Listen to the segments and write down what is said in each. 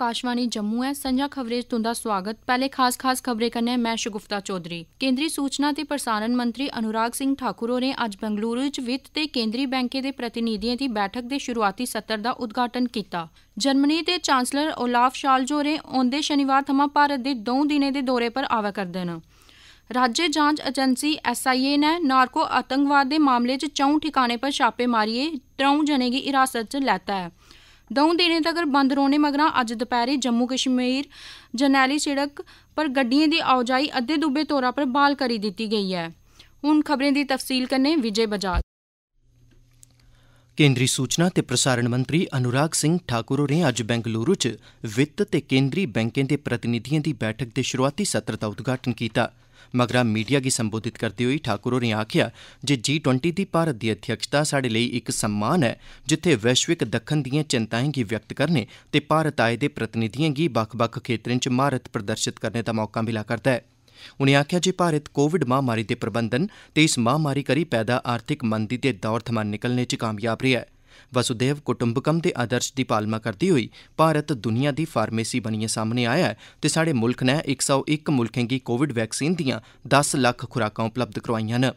ਆਕਾਸ਼ਵਾਣੀ ਜੰਮੂ ਹੈ ਸੰਜਾ ਖਬਰੇ ਤੋਂ ਦਾ ਸਵਾਗਤ ਪਹਿਲੇ ਖਾਸ ਖਾਸ ਖਬਰੇ ਕਰਨੇ ਮੈਂ ਸ਼ਗੁਫਤਾ ਚੌਧਰੀ ਕੇਂਦਰੀ ਸੂਚਨਾ ਤੇ ਪ੍ਰਸਾਰਣ ਮੰਤਰੀ ਅਨੁਰਾਗ ਸਿੰਘ ਠਾਕੁਰੋ ਨੇ ਅੱਜ ਬੰਗਲੁਰੂ ਵਿੱਚ ਵਿੱਤ ਤੇ ਕੇਂਦਰੀ ਬੈਂਕੇ ਦੇ ਪ੍ਰਤੀਨਿਧੀਆਂ ਦੀ ਬੈਠਕ ਦੇ ਸ਼ੁਰੂਆਤੀ ਸੱਤਰ ਦਾ ਉਦਘਾਟਨ ਕੀਤਾ ਜਰਮਨੀ ਦੇ ਚਾਂਸਲਰ ਓਲਾਫ ਸ਼ਾਲਜੋ ਨੇ ਆਉਂਦੇ ਸ਼ਨੀਵਾਰ ਤੋਂ ਭਾਰਤ ਦੇ ਦੋ ਦਿਨੇ ਦੇ ਦੌਰੇ ਪਰ ਆਵਾ ਕਰਦੇ ਹਨ ਰਾਜ્ય ਜਾਂਚ ਏਜੰਸੀ ਐਸ ਆਈ ਏ ਨੇ ਨਾਰਕੋ ਅਤੰਗਵਾਦ ਦੇ ਮਾਮਲੇ 'ਚ 4 ਠਿਕਾਣੇ ਪਰ ਛਾਪੇ ਮਾਰੀਏ 3 ਜਣੇ ਦੀ ਹਿਰਾਸਤ 'ਚ ਲੈਤਾ ਹੈ ਦੋਂ ਦਿਨੇ ਤੱਕ ਬੰਦ ਰੋਣੇ ਮਗਰਾਂ ਅੱਜ ਦੁਪਹਿਰੇ ਜੰਮੂ ਕਸ਼ਮੀਰ ਜਨੈਲੀ ਸੜਕ ਪਰ ਗੱਡੀਆਂ ਦੀ ਆਵਾਜਾਈ ਅੱਧੇ ਦੁੱਬੇ ਤੋਰਾ ਪਰ ਬਾਲ ਕਰੀ ਦਿੱਤੀ ਗਈ ਹੈ ਹੁਣ ਖਬਰਾਂ ਦੀ ਤਫਸੀਲ ਕਰਨੇ ਵਿਜੇ ਬਜਾਜ ਕੇਂਦਰੀ ਸੂਚਨਾ ਤੇ ਪ੍ਰਸਾਰਣ ਮੰਤਰੀ ਅਨੁਰਾਗ ਸਿੰਘ ਠਾਕੁਰ ਹੋਰੇ ਅੱਜ ਬੈਂਗਲੁਰੂ ਚ ਵਿੱਤ ਤੇ ਕੇਂਦਰੀ ਬੈਂਕਾਂ ਦੇ ਪ੍ਰਤੀਨਿਧੀਆਂ ਦੀ ਬੈਠਕ ਦੇ ਸ਼ੁਰੂਆਤੀ ਸੱਤਰ ਦਾ ਉਦਘਾਟਨ ਕੀਤਾ मगरा मीडिया गी संबोधित करदे होई ठाकुर होरें आखेआ जे जी ट्वेंटी दी भारत दी अध्यक्षता साढ़े लेई इक सम्मान ऐ जित्थे वैश्विक दक्खन दिएं चिंताएं गी व्यक्त करने ते भारत आए दे प्रतिनिधिएं गी बक्ख बक्ख खेत्तरें च म्हारत प्रदर्शित करने दा मौका मिला करदा ऐ उनें आखेआ जे भारत कोविड महामारी दे प्रबंधन ते इस महामारी करी पैदा आर्थिक मंदी दे दौर थमां निकलने च कामयाब रेआ ऐ ਵਸੁਦੇਵ ਕੁਟੁੰਬਕਮ ਦੇ ਆਦਰਸ਼ ਦੀ ਪਾਲਮਾ ਕਰਦੀ ਹੋਈ ਭਾਰਤ ਦੁਨੀਆ ਦੀ ਫਾਰਮੇਸੀ ਬਣੀਏ ਸਾਹਮਣੇ ਆਇਆ ਤੇ ਸਾਡੇ ਮੁਲਕ ਨੇ 101 ਮੁਲਕਾਂ ਦੀ ਕੋਵਿਡ ਵੈਕਸੀਨ ਦੀਆਂ 10 ਲੱਖ ਖੁਰਾਕਾਂ ਉਪਲਬਧ ਕਰਵਾਈਆਂ ਹਨ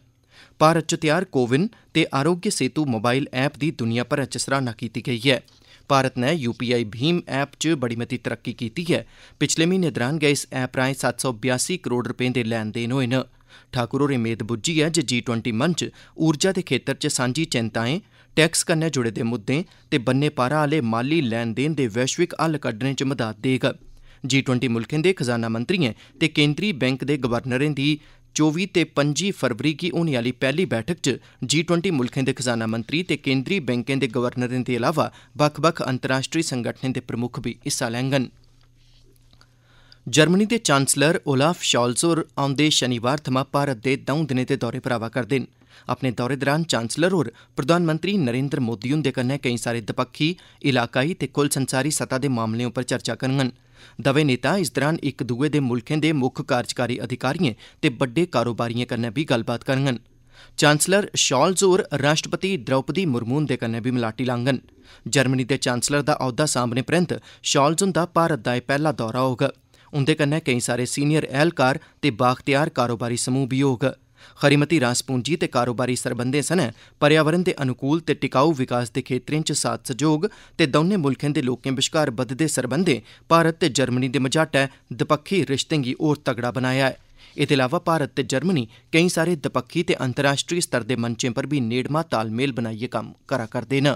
ਭਾਰਤ ਚ ਤਿਆਰ ਕੋਵਿਨ ਤੇ ਆਰੋਗ੍ਯ ਸੇਤੂ ਮੋਬਾਈਲ ਐਪ ਦੀ ਦੁਨੀਆ ਪਰ ਅਚਸਰਾ ਨਾ ਕੀਤੀ ਗਈ ਹੈ ਭਾਰਤ ਨੇ ਯੂਪੀਆਈ ਭੀਮ ਐਪ 'ਚ ਬੜੀ ਮਤੀ ਤਰੱਕੀ ਕੀਤੀ ਹੈ ਪਿਛਲੇ ਮਹੀਨੇ ਦਰਾਂ ਗਏ ਇਸ ਐਪ ਰਾਹੀਂ 782 ਕਰੋੜ ਰੁਪਏ ਦੇ ਲੈਣ ਦੇਣ ਹੋਏ ਨੇ ਠਾਕੁਰੋ ਹੋਰੇ ਉਮੀਦ ਬੁੱਝੀ ਹੈ ਜੇ G20 ਮੰਚ ਊਰਜਾ ਦੇ ਖੇਤਰ 'ਚ ਸਾਂਝੀ ਚਿੰਤਾਵਾਂ टैक्स कन्नै जुड़े दे मुद्दें ते बन्ने पारा आह्ले माली लैन देन दे वैश्विक हल कड्डने च मदाद देग जी टवैंटी मुल्खें दे खजाना मंत्रिएं ते केन्द्री बैंक दे गवर्नरें दी चौबी ते पं'जी फरवरी गी होने आह्ली पैह्ली बैठक च जी टवैंटी मुल्खें दे खजाना मंत्री ते केन्द्री बैंकें दे गवर्नरें दे अलावा बक्ख बक्ख अंतर्राश्ट्री संगठनें दे प्रमुक्ख बी हिस्सा लैङन जर्मनी दे चांसलर ओलाफ शाल्ज होर औंदे शनिवार थमां भारत दे दौं दिनें दे दौरे पर आवा करदे न अपने दौरे दौरान चांसलर होर प्रधानमंत्री नरेन्द्र मोदी हुंदे कन्नै केई सारे दपक्खी इलाकाई ते कुल संसारी सतह दे मामलें उप्पर चर्चा करङन दवे नेता इस दौरान इक दुए दे मुल्खें दे मुक्ख कार्यकारी अधिकारिएं ते बड्डे कारोबारिएं कन्नै बी गल्लबात करङन चांसलर शॉल्ज होर राष्ट्रपति द्रौपदी मुर्मू हुंदे कन्नै बी मलाटी लांगन जर्मनी दे चांसलर दा औहदा सांभने परैन्त शॉल्ज हुंदा भारत दा एह् पैह्ला दौरा होग उंदे कन्नै केई सारे सीनियर ऐह्लकार ते बाअख्तियार कारोबारी समूह बी होग खरी मती रास पूंजी ते कारोबारी सरबंधें सने पर्यावरण दे अनुकूल ते टिकाऊ विकास दे खेत्तरें च साथ सैह्योग ते दौनें मुल्खें दे लोकें बश्कार बधदे सरबंधें भारत ते जर्मनी दे मझाटै दपक्खी रिश्तें गी होर तगड़ा बनाया ऐ एह्दे अलावा भारत ते जर्मनी केई सारे दपक्खी ते अंतर्राश्ट्री स्तर दे मंचें पर बी नेड़मा तालमेल बनाइयै कम्म करा करदे न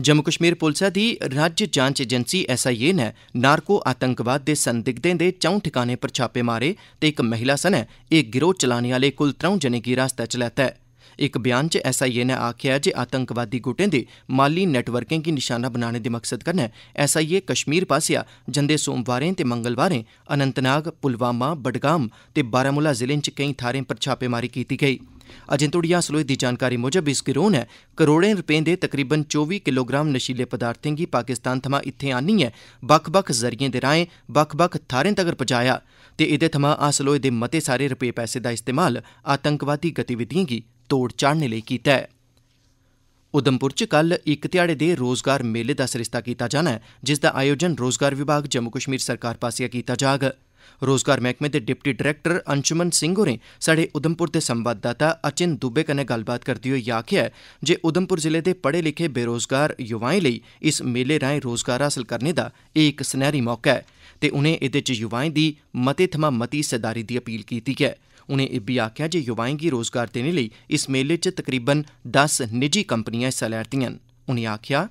जम्मू कश्मीर पुलसै दी राज्य जांच एजेंसी एनआईए नै नारको आतंकवाद दे संदिग्धें दे चौं ठिकाने पर छापे मारे ते इक महिला सने एक गिरोह चलाने आह्ले कुल त्रौं जने गी हिरासत च लैता ऐ इक बयान च एनआईए नै आखेआ ऐ जे आतंकवादी गुटें दे माली नेटवर्कें गी निशाना बनाने दे मकसद कन्नै एनआईए कश्मीर पासेआ जंदे सोमवारें ते मंगलवारें अनंतनाग पुलवामा बडगाम ते बारामूला जिलें च केई थाहरें पर छापेमारी कीती गेई ऐ अजें तोड़ी हासल होई दी जानकारी मुजब इस गिरोह नै करोड़ें रपें दे तकरीबन चौबी किलोग्राम नशीले पदार्थें गी पाकिस्तान थमां इत्थें आह्नियै बक्ख बक्ख ज़रिएं दे राएं बक्ख बक्ख थाहरें तगर पुजाया ते एह्दे थमां हासल होए दे मते सारे रपे पैसे दा इस्तेमाल आतंकवादी गतिविधिएं गी तोढ़ चाढ़ने लेई कीता ऐ उधमपुर च कल इक ध्याड़े दे रोजगार मेले दा सरिस्ता कीता जाना ऐ जिसदा आयोजन रोजगार विभाग जम्मू कश्मीर सरकार पास्सेआ कीता जाग रोजगार मैह्कमे दे डिप्टी डरैक्टर अंशुमन सिंह होरें स्हाड़े उधमपुर दे संवाददाता अचिन दुबे कन्नै गल्लबात करदे होई आखेआ ऐ जे उधमपुर जिले दे पढ़े लिखे बेरोजगार युवाएं लेई इस मेले राएं रोजगार हासल करने दा एह् इक सनैहरी मौका ऐ ते उनें एह्दे च युवाएं दी मते थमां मती हिस्सेदारी दी अपील कीती ऐ उनें इब्बी आखेआ जे युवाएं गी रोजगार देने लेई इस मेले च तकरीबन दस निजी कंपनियां हिस्सा लै'रदिआं न उनें आखेआ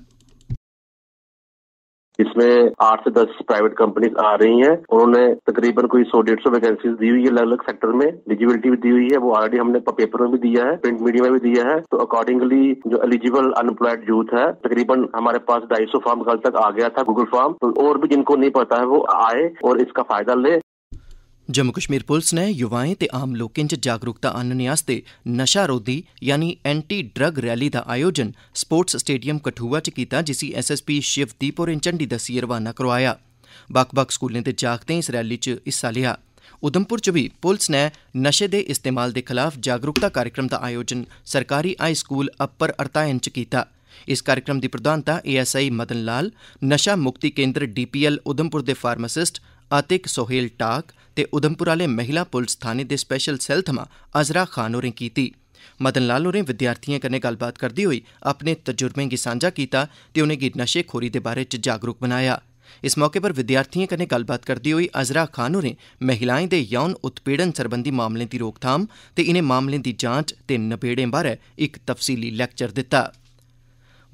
इसमें आठ से दस प्राइवेट कंपनीज आ रही हैं उन्होंने तकरीबन कोई सौ डेढ़ सौ वैकेंसीज दी हुई है अलग अलग सेक्टर में एलिजिबिलिटी भी दी हुई है वो ऑलरेडी हमने पेपर में भी दिया है प्रिंट मीडिया में भी दिया है तो अकॉर्डिंगली जो एलिजिबल अनएम्प्लॉयड यूथ है तकरीबन हमारे पास ढाई सौ फॉर्म कल तक आ गया था गूगल फॉर्म तो और भी जिनको नहीं पता है वो आए और इसका फायदा ले जम्मू कश्मीर पुलस नै युवाएं ते आम लोकें च जागरूकता आह्नने आस्तै नशा रोधी यानि एंटी ड्रग रैली दा आयोजन स्पोर्ट्स स्टेडियम कठुआ च कीता जिसी एसएसपी शिवदीप होरें झंडी दस्सियै रवाना करोआया बक्ख बक्ख स्कूलें दे जागतें इस रैली च हिस्सा लेआ उधमपुर च बी पुलस नै नशे दे इस्तेमाल दे खलाफ जागरूकता कार्यक्रम दा आयोजन सरकारी हाई स्कूल अपर अरतायन च कीता इस कार्यक्रम दी प्रधानता एएसआई मदन लाल नशा मुक्ति केंद्र डीपीएल उधमपुर दे फार्मासिस्ट आतिक सोहेल टाक ते उधमपुर आह्ले महिला पुलस थाने दे स्पेशल सेल थमां अज़रा खान होरें कीती मदन लाल होरें विद्यार्थिएं कन्नै गल्लबात करदे होई अपने तजुर्बें गी सांझा कीता ते उनें'गी नशेखोरी दे बारै च जागरूक बनाया इस मौके पर विद्यार्थिएं कन्नै गल्लबात करदे होई अज़रा खान होरें महिलाएं दे यौन उत्पीड़न सरबंधी मामलें दी रोकथाम ते इनें मामलें दी जांच ते नबेड़े बारै इक तफसीली लैक्चर दित्ता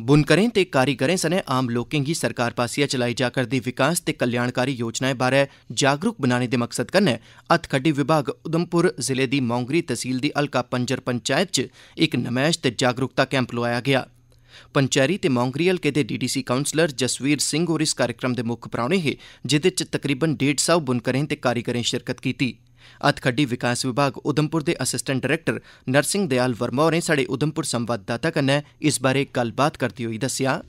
बुनकरें ते कारीगरें सने आम लोकें गी सरकार पास्सेआ चलाई जा करदी विकास ते कल्याणकारी योजनाएं बारै जागरूक बनाने दे मकसद कन्नै हत्थखड्डी विभाग उधमपुर जिले दी मौंगरी तैह्सील दी हल्का पंजर पंचैत च इक नमैश ते जागरूकता कैंप लोआया गेआ पंचैरी ते मौंगरी हलके दे डीडीसी काउंसलर जसवीर सिंह होर इस कार्यक्रम दे मुक्ख परौह्ने हे जेह्दे च तकरीबन डेढ़ सौ बुनकरें ते कारीगरें शिरकत कीती ही हत्थखड्डी विकास विभाग उधमपुर दे असिस्टेंट डायरेक्टर नरसिंह दयाल वर्मा होरें स्हाड़े उधमपुर संवाददाता कन्नै इस बारे गल्लबात करदे होई दस्सेआ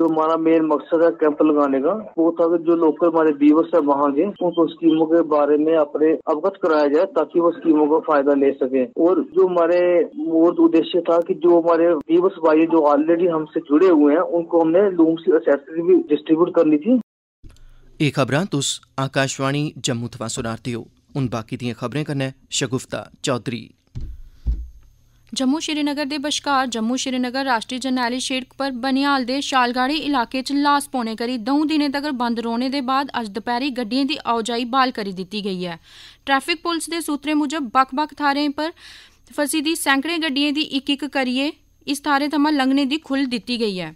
जो हमारा मेन मकसद है कैंप लगाने का वो था कि जो लोकल हमारे बीवर्स है वहाँ के उनको स्कीमों के बारे में अपने अवगत कराया जाए ताकि वो स्कीमों का फायदा ले सके और जो हमारे मूल उद्देश्य था कि जो हमारे बीवर्स भाई जो ऑलरेडी हमसे जुड़े हुए हैं उनको हमने लूम सी असेसरी भी डिस्ट्रीब्यूट करनी थी एक खबर तुम आकाशवाणी जम्मू थवा सुनारते हो हून बाकी दिएं खबरें कन्नै शगुफ्ता चौधरी जम्मू श्रीनगर दे बश्कार जम्मू श्रीनगर राष्ट्रीय जरनैली सिड़क पर बनिहाल दे शालगाड़ी इलाके च लास पौने करी द'ऊं दिनें तगर बंद रौह्ने दे बाद अज्ज दपैह्री गड्डियें दी आओजाई ब्हाल करी दित्ती गेई ऐ ट्रैफिक पुलस दे सूत्रें मूजब बक्ख बक्ख थाह्रें पर फसी दी सैकड़ें गड्डियें दी इक इक करियै इस थाह्रै थमां लंघने दी खुल्ल दित्ती गेई ऐ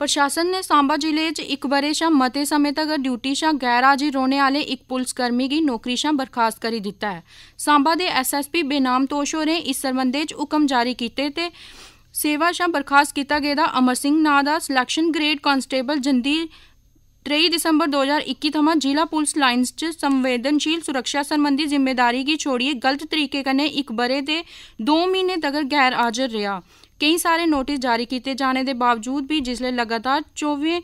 ਪ੍ਰਸ਼ਾਸਨ ਨੇ ਸਾਂਬਾ ਜ਼ਿਲ੍ਹੇ 'ਚ ਇੱਕ ਬਰੇ ਸ਼ਾ ਮਤੇ ਸਮੇਂ ਤੱਕ ਡਿਊਟੀ 'ਚ ਗੈਰ ਹਾਜ਼ਰ ਹੋਣੇ ਵਾਲੇ ਇੱਕ ਪੁਲਿਸ ਕਰਮੀ ਦੀ ਨੌਕਰੀ 'ਚ ਬਰਖਾਸਤ ਕਰੀ ਦਿੱਤਾ ਹੈ ਸਾਂਬਾ ਦੇ ਐਸਐਸਪੀ ਬੇਨਾਮ ਤੋਸ਼ੋ ਨੇ ਇਸ ਸਰਬੰਧੇ 'ਚ ਹੁਕਮ ਜਾਰੀ ਕੀਤੇ ਤੇ ਸੇਵਾ 'ਚ ਬਰਖਾਸਤ ਕੀਤਾ ਗਿਆ ਦਾ ਅਮਰ ਸਿੰਘ ਨਾਂ ਦਾ ਸਿਲੈਕਸ਼ਨ ਗ੍ਰੇਡ ਕਨਸਟੇਬਲ ਜੰਦੀ 23 ਦਸੰਬਰ 2021 ਤੋਂ ਜ਼ਿਲ੍ਹਾ ਪੁਲਿਸ ਲਾਈਨਸ 'ਚ ਸੰਵੇਦਨਸ਼ੀਲ ਸੁਰੱਖਿਆ ਸੰਬੰਧੀ ਜ਼ਿੰਮੇਵਾਰੀ ਕੀ छोड़िए ਗਲਤ ਤਰੀਕੇ ਕਨੇ ਇੱਕ ਬਰੇ ਦੇ 2 ਮਹੀਨੇ ਤੱਕ ਗੈਰ ਹਾਜ਼ਰ ਰਿਹਾ ਕਈ ਸਾਰੇ ਨੋਟਿਸ ਜਾਰੀ ਕੀਤੇ ਜਾਣੇ ਦੇ ਬਾਵਜੂਦ ਵੀ ਜਿਸਲੇ ਲਗਾਤਾਰ 24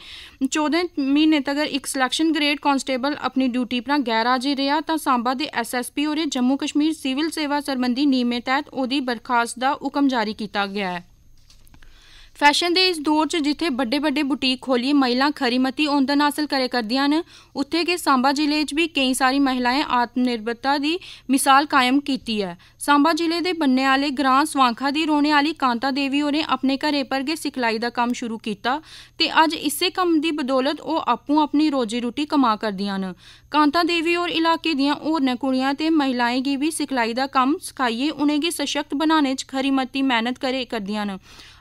14 ਮਹੀਨੇ ਤੱਕ ਇੱਕ ਸਿਲੈਕਸ਼ਨ ਗ੍ਰੇਡ ਕਨਸਟੇਬਲ ਆਪਣੀ ਡਿਊਟੀ ਪਰ ਗੈਰ ਹਾਜ਼ਰ ਰਿਹਾ ਤਾਂ ਸਾਂਬਾ ਦੇ ਐਸਐਸਪੀ ਹੋਰੇ ਜੰਮੂ ਕਸ਼ਮੀਰ ਸਿਵਲ ਸੇਵਾ ਸਰਬੰਧੀ ਨੀਮੇ ਤਹਿਤ ਉਹਦੀ ਬਰਖਾਸਤ ਦਾ ਹੁਕਮ ਜਾਰੀ ਕੀਤਾ ਗਿਆ ਹੈ ਫੈਸ਼ਨ ਦੇ ਇਸ ਦੌਰ 'ਚ ਜਿੱਥੇ ਵੱਡੇ-ਵੱਡੇ ਬੁਟੀਕ ਖੋਲੀ ਮਹਿਲਾ ਖਰੀਮਤੀ ਮਤੀ ਆਮਦਨ ਹਾਸਲ ਕਰੇ ਕਰਦੀਆਂ ਨੇ ਉੱਥੇ ਕੇ ਸਾਂਬਾ ਜ਼ਿਲ੍ਹੇ 'ਚ ਵੀ ਕਈ ਸਾਰੀ ਮਹਿਲਾਵਾਂ ਆਤਮ ਨਿਰਭਰਤਾ ਦੀ ਮਿਸਾਲ ਕਾਇਮ ਕੀਤੀ ਹੈ ਸਾਂਬਾ ਜ਼ਿਲ੍ਹੇ ਦੇ ਬੰਨੇ ਵਾਲੇ ਗ੍ਰਾਂ ਸਵਾਂਖਾ ਦੀ ਰੋਣੇ ਵਾਲੀ ਕਾਂਤਾ ਦੇਵੀ ਉਹਨੇ ਆਪਣੇ ਘਰੇ ਪਰ ਕੇ ਸਿਖਲਾਈ ਦਾ ਕੰਮ ਸ਼ੁਰੂ ਕੀਤਾ ਤੇ ਅੱਜ ਇਸੇ ਕੰਮ ਦੀ ਬਦੌਲਤ ਉਹ ਆਪੂ ਆਪਣੀ ਰੋਜੀ ਰੋਟੀ ਕਮਾ ਕਰਦੀਆਂ ਨੇ ਕਾਂਤਾ ਦੇਵੀ ਔਰ ਇਲਾਕੇ ਦੀਆਂ ਹੋਰਨਾਂ ਕੁੜੀਆਂ ਤੇ ਮਹਿਲਾਵਾਂ ਕੀ ਵੀ ਸਿਖਲਾਈ ਦਾ ਕੰਮ ਸਿਖਾਈਏ ਉਹਨੇ ਕੀ ਸਸ਼ਕਤ ਬਣਾਉਣੇ 'ਚ ਖਰੀਮਤੀ ਮਿਹਨਤ ਕਰੇ ਕਰਦੀਆਂ ਨੇ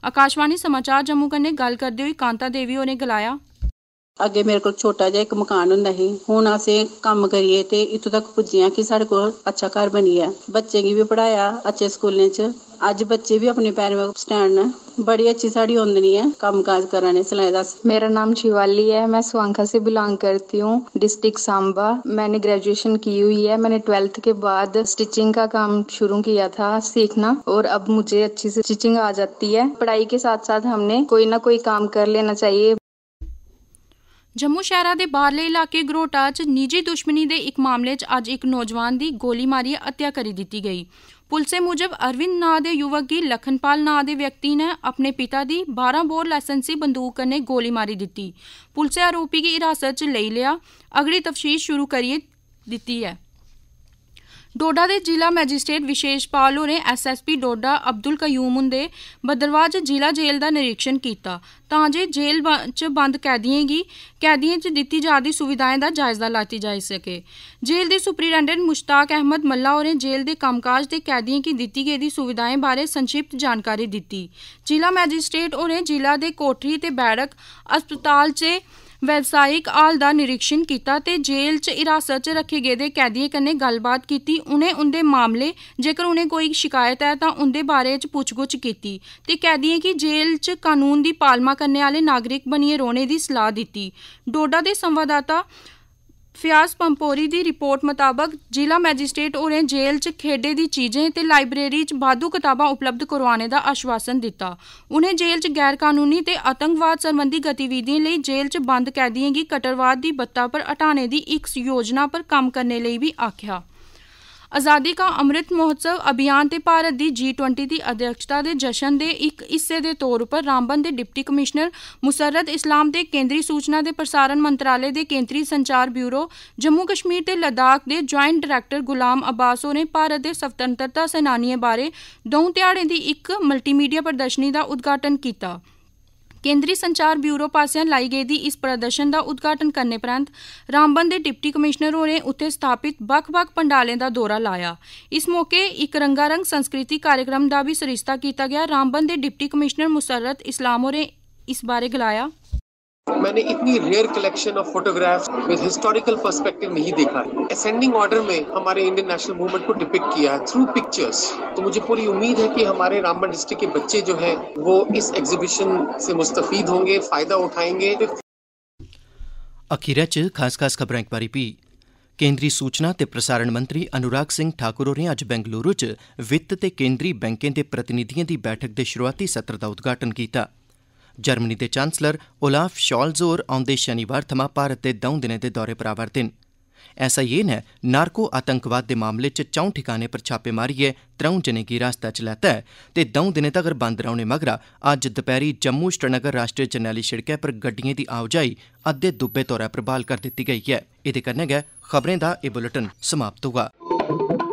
ਆਕਾਸ਼ਵਾਣੀ ਸਮਾਚਾਰ ਜੰਮੂ ਕਨੇ ਗੱਲ ਕਰਦੇ ਹੋਏ ਕਾਂਤਾ ਦੇਵੀ ਹੋਰੇ ਗਲਾਇਆ ਅੱਗੇ ਮੇਰੇ ਕੋਲ ਛੋਟਾ ਜਿਹਾ ਇੱਕ ਮਕਾਨ ਹੁੰਦਾ ਸੀ ਹੁਣ ਅਸੀਂ ਕੰਮ ਕਰੀਏ ਤੇ ਇੱਥੋਂ ਤੱਕ ਪੁੱਜੇ ਕਿ ਸਾਡੇ ਕੋਲ ਅੱਛਾ ਘਰ ਬਣੀ ਹੈ ਬੱਚੇ ਵੀ ਪੜਾਇਆ ਅੱਛੇ ਸਕੂਲਾਂ 'ਚ ਅੱਜ ਬੱਚੇ ਵੀ ਆਪਣੇ 'ਤੇ ਸਟੈਂਡ बड़ी अच्छी साड़ी आमदनी है काम काज कराने सिलाई का मेरा नाम शिवाली है मैं सुवाखा से बिलोंग करती हूँ डिस्ट्रिक्ट सांबा मैंने ग्रेजुएशन की हुई है मैंने ट्वेल्थ के बाद स्टिचिंग का काम शुरू किया था सीखना और अब मुझे अच्छी से स्टिचिंग आ जाती है पढ़ाई के साथ साथ हमने कोई ना कोई काम कर लेना चाहिए ਜੰਮੂ ਸ਼ਹਿਰਾ ਦੇ ਬਾਹਰਲੇ ਇਲਾਕੇ ਗਰੋਟਾ 'ਚ ਨਿੱਜੀ ਦੁਸ਼ਮਣੀ ਦੇ ਇੱਕ ਮਾਮਲੇ 'ਚ ਅੱਜ ਇੱਕ ਨੌਜਵਾਨ ਦੀ ਗੋਲੀ ਮਾਰੀ ਹੱਤਿਆ ਕਰੀ ਦਿੱਤੀ ਗਈ। ਪੁਲਸੇ ਮੁਜਬ ਅਰਵਿੰਦ ਨਾਂ ਦੇ ਯੁਵਕ ਦੀ ਲਖਨਪਾਲ ਨਾਂ ਦੇ ਵਿਅਕਤੀ ਨੇ ਆਪਣੇ ਪਿਤਾ ਦੀ 12 ਬੋਰ ਲਾਇਸੈਂਸੀ ਬੰਦੂਕ ਨੇ ਗੋਲੀ ਮਾਰੀ ਦਿੱਤੀ। ਪੁਲਿਸੇ ਆਰੋਪੀ ਦੀ ਹਿਰਾਸਤ 'ਚ ਲਈ ਲਿਆ। ਅਗਲੀ ਤਫਤੀਸ਼ ਸ਼ੁਰੂ ਕਰੀਏ ਦਿੱਤੀ ਹੈ। ਡੋਡਾ ਦੇ ਜ਼ਿਲ੍ਹਾ ਮੈਜਿਸਟ੍ਰੇਟ ਵਿਸ਼ੇਸ਼ ਪਾਲ ਹੋਰੇ ਐਸਐਸਪੀ ਡੋਡਾ ਅਬਦੁਲ ਕਯੂਮ ਹੁੰਦੇ ਬਦਰਵਾਜ ਜ਼ਿਲ੍ਹਾ ਜੇਲ੍ਹ ਦਾ ਨਿਰੀਖਣ ਕੀਤਾ ਤਾਂ ਜੇ ਜੇਲ੍ਹ ਵਿੱਚ ਬੰਦ ਕੈਦੀਆਂ ਦੀ ਕੈਦੀਆਂ ਚ ਦਿੱਤੀ ਜਾਂਦੀ ਸੁਵਿਧਾਵਾਂ ਦਾ ਜਾਇਜ਼ਾ ਲਾਤੀ ਜਾ ਸਕੇ ਜੇਲ੍ਹ ਦੇ ਸੁਪਰੀਡੈਂਟ ਮੁਸ਼ਤਾਕ ਅਹਿਮਦ ਮੱਲਾ ਹੋਰੇ ਜੇਲ੍ਹ ਦੇ ਕੰਮਕਾਜ ਤੇ ਕੈਦੀਆਂ ਦੀ ਦਿੱਤੀ ਗਈ ਸੁਵਿਧਾਵਾਂ ਬਾਰੇ ਸੰਖੇਪਤ ਜਾਣਕਾਰੀ ਦਿੱਤੀ ਜ਼ਿਲ੍ਹਾ ਮੈਜਿਸਟ੍ਰੇਟ ਹੋਰੇ ਜ਼ਿਲ੍ਹਾ ਦੇ ਕੋਠਰੀ ਤੇ ਬੈੜਕ ਹਸਪਤਾਲ 'ਚ ਵੈਬਸਾਈਟ ਹਾਲ ਦਾ ਨਿਰੀਖਣ ਕੀਤਾ ਤੇ ਜੇਲ੍ਹ 'ਚ ਇਰਾਸਤ 'ਚ ਰੱਖੇ ਗਏ ਦੇ ਕੈਦੀਆਂ ਕਨੇ ਗੱਲਬਾਤ ਕੀਤੀ ਉਹਨੇ ਉਹਦੇ ਮਾਮਲੇ ਜੇਕਰ ਉਹਨੇ ਕੋਈ ਸ਼ਿਕਾਇਤ ਹੈ ਤਾਂ ਉਹਦੇ ਬਾਰੇ 'ਚ ਪੁੱਛਗੁੱਛ ਕੀਤੀ ਤੇ ਕੈਦੀਆਂ ਕੀ ਜੇਲ੍ਹ 'ਚ ਕਾਨੂੰਨ ਦੀ ਪਾਲਣਾ ਕਰਨ ਵਾਲੇ ਨਾਗਰਿਕ ਬਣੀਏ ਰੋਣੇ ਦੀ ਸਲਾਹ ਦਿੱਤੀ ਡੋਡਾ ਦੇ ਸੰਵਾਦਦਾਤਾ ਫਿਆਜ਼ ਪੰਪੋਰੀ ਦੀ ਰਿਪੋਰਟ ਮੁਤਾਬਕ ਜ਼ਿਲ੍ਹਾ ਮੈਜਿਸਟ੍ਰੇਟ ਹੋਰੇ ਜੇਲ੍ਹ 'ਚ ਖੇਡੇ ਦੀ ਚੀਜ਼ਾਂ ਤੇ ਲਾਇਬ੍ਰੇਰੀ 'ਚ ਬਾਧੂ ਕਿਤਾਬਾਂ ਉਪਲਬਧ ਕਰਵਾਉਣੇ ਦਾ ਆਸ਼ਵਾਸਨ ਦਿੱਤਾ। ਉਹਨੇ ਜੇਲ੍ਹ 'ਚ ਗੈਰ ਕਾਨੂੰਨੀ ਤੇ ਅਤੰਗਵਾਦ ਸੰਬੰਧੀ ਗਤੀਵਿਧੀਆਂ ਲਈ ਜੇਲ੍ਹ 'ਚ ਬੰਦ ਕੈਦੀਆਂ ਦੀ ਕਟਰਵਾਦ ਦੀ ਬੱਤਾ ਪਰ ਹਟਾਣੇ ਦੀ ਇੱਕ ਯੋਜਨਾ ਪਰ ਕੰਮ ਕਰਨੇ ਲਈ ਵੀ ਆਖਿਆ। ਆਜ਼ਾਦੀ ਕਾ ਅੰਮ੍ਰਿਤ ਮਹੋਤਸਵ ਅਭਿਆਨ ਤੇ ਭਾਰਤ ਦੀ G20 ਦੀ ਅਧਿਕਸ਼ਤਾ ਦੇ ਜਸ਼ਨ ਦੇ ਇੱਕ ਹਿੱਸੇ ਦੇ ਤੌਰ ਉੱਪਰ ਰਾਮਬਨ ਦੇ ਡਿਪਟੀ ਕਮਿਸ਼ਨਰ ਮੁਸਰਰਤ ਇਸਲਾਮ ਦੇ ਕੇਂਦਰੀ ਸੂਚਨਾ ਦੇ ਪ੍ਰਸਾਰਣ ਮੰਤਰਾਲੇ ਦੇ ਕੇਂਦਰੀ ਸੰਚਾਰ ਬਿਊਰੋ ਜੰਮੂ ਕਸ਼ਮੀਰ ਤੇ ਲਦਾਖ ਦੇ ਜੁਆਇੰਟ ਡਾਇਰੈਕਟਰ ਗੁਲਾਮ ਅਬਾਸੋ ਨੇ ਭਾਰਤ ਦੇ ਸਵਤੰਤਰਤਾ ਸੈਨਾਨੀਆਂ ਬਾਰੇ ਦੋ ਤਿਆੜੇ ਦੀ ਇੱਕ ਮਲਟੀਮੀਡੀਆ ਪ੍ਰਦਰਸ਼ਨੀ ਦਾ ਉਦਘਾਟਨ ਕੀਤਾ ਕੇਂਦਰੀ ਸੰਚਾਰ ਬਿਊਰੋ ਪਾਸਿਆਂ ਲਾਈ ਗਈ ਦੀ ਇਸ ਪ੍ਰਦਰਸ਼ਨ ਦਾ ਉਦਘਾਟਨ ਕਰਨੇ ਪ੍ਰੰਤ ਰਾਮਬਨ ਦੇ ਡਿਪਟੀ ਕਮਿਸ਼ਨਰ ਹੋਰੇ ਉੱਥੇ ਸਥਾਪਿਤ ਵੱਖ-ਵੱਖ ਪੰਡਾਲੇ ਦਾ ਦੌਰਾ ਲਾਇਆ ਇਸ ਮੌਕੇ ਇੱਕ ਰੰਗਾਰੰਗ ਸੰਸਕ੍ਰਿਤੀ ਕਾਰਜਕ੍ਰਮ ਦਾ ਵੀ ਸਰਿਸਤਾ ਕੀਤਾ ਗਿਆ ਰਾਮਬਨ ਦੇ ਡਿਪਟੀ ਕਮਿਸ਼ਨਰ ਮੁਸਰਰਤ ਇਸਲਾਮ ਹੋਰੇ ਇਸ ਬਾਰੇ ਗਲਾਇਆ मैंने इतनी rare collection of photographs with historical perspective नहीं देखा है असेंडिंग ऑर्डर में हमारे इंडियन नेशनल मूवमेंट को डिपिक्ट किया है थ्रू पिक्चर्स तो मुझे पूरी उम्मीद है कि हमारे रामबन डिस्ट्रिक्ट के बच्चे जो हैं वो इस एग्जीबिशन से मुस्तफ़ होंगे फ़ायदा उठाएंगे अखीरै च खास खास खबरां इक बारी भी केंद्री सूचना ते प्रसारण मंत्री अनुराग सिंह ठाकुर होरें अज्ज बेंगलुरु च वित्त ते केंद्री बैंकें दे प्रतिनिधियें दी बैठक दे शुरुआती सत्र दा उद्घाटन कीता जर्मनी दे चांसलर ओलाफ शाल्ज होर औंदे शनिवार थमां भारत दे दौं दिनें दे दौरे पर आवा'रदे न एसआईए नै नार्को आतंकवाद दे मामले च चौं ठिकानें पर छापे मारियै त्रौं जनें गी हिरासत च लैता ऐ ते दौं दिनें तगर बंद रौह्ने मगरा अज्ज दपैह्री जम्मू श्रीनगर राष्ट्री जरनैली सिड़कै पर गड्डिएं दी आओजाई अद्दे दुब्बे तौरा पर ब्हाल करी दित्ती गेई ऐ एह्दे कन्नै गै खबरें दा एह् बुलेटिन समाप्त होआ